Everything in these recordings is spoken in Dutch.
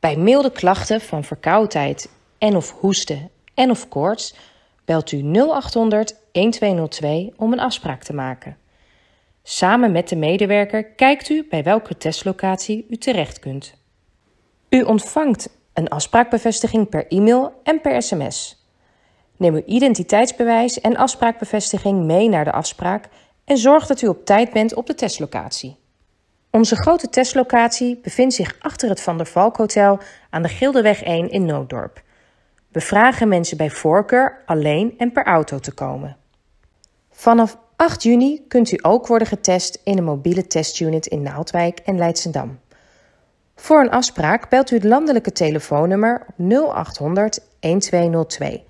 Bij milde klachten van verkoudheid en of hoesten en of koorts belt u 0800 1202 om een afspraak te maken. Samen met de medewerker kijkt u bij welke testlocatie u terecht kunt. U ontvangt een afspraakbevestiging per e-mail en per sms. Neem uw identiteitsbewijs en afspraakbevestiging mee naar de afspraak en zorg dat u op tijd bent op de testlocatie. Onze grote testlocatie bevindt zich achter het Van der Valk Hotel aan de Gildeweg 1 in Nooddorp. We vragen mensen bij voorkeur alleen en per auto te komen. Vanaf 8 juni kunt u ook worden getest in een mobiele testunit in Naaldwijk en Leidsendam. Voor een afspraak belt u het landelijke telefoonnummer op 0800 1202.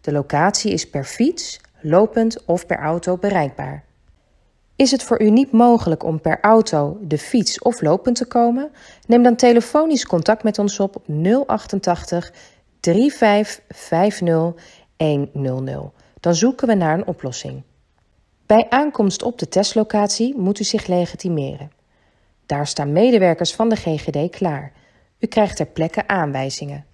De locatie is per fiets, lopend of per auto bereikbaar. Is het voor u niet mogelijk om per auto, de fiets of lopend te komen? Neem dan telefonisch contact met ons op op 088 3550 100. Dan zoeken we naar een oplossing. Bij aankomst op de testlocatie moet u zich legitimeren. Daar staan medewerkers van de GGD klaar. U krijgt ter plekke aanwijzingen.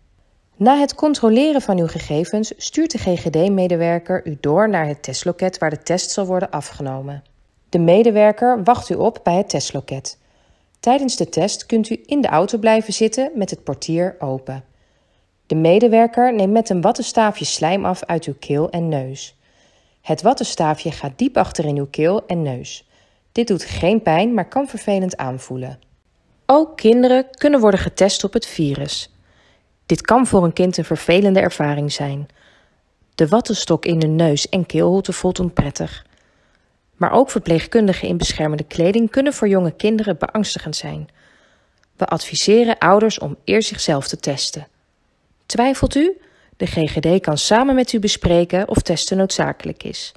Na het controleren van uw gegevens stuurt de GGD-medewerker u door naar het testloket waar de test zal worden afgenomen. De medewerker wacht u op bij het testloket. Tijdens de test kunt u in de auto blijven zitten met het portier open. De medewerker neemt met een wattenstaafje slijm af uit uw keel en neus. Het wattenstaafje gaat diep achter in uw keel en neus. Dit doet geen pijn, maar kan vervelend aanvoelen. Ook kinderen kunnen worden getest op het virus. Dit kan voor een kind een vervelende ervaring zijn. De wattenstok in de neus en keelholte voelt onprettig. Maar ook verpleegkundigen in beschermende kleding kunnen voor jonge kinderen beangstigend zijn. We adviseren ouders om eerst zichzelf te testen. Twijfelt u? De GGD kan samen met u bespreken of testen noodzakelijk is.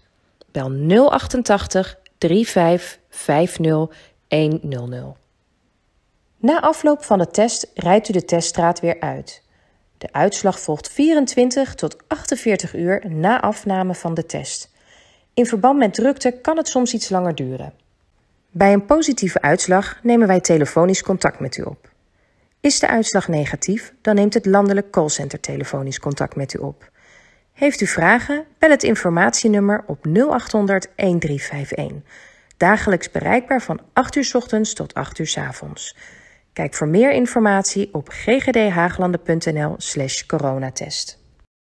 Bel 088 35 50 100. Na afloop van de test rijdt u de teststraat weer uit. De uitslag volgt 24 tot 48 uur na afname van de test. In verband met drukte kan het soms iets langer duren. Bij een positieve uitslag nemen wij telefonisch contact met u op. Is de uitslag negatief, dan neemt het landelijk callcenter telefonisch contact met u op. Heeft u vragen? Bel het informatienummer op 0800 1351. Dagelijks bereikbaar van 8 uur ochtends tot 8 uur s avonds. Kijk voor meer informatie op ggdhaaglanden.nl/coronatest.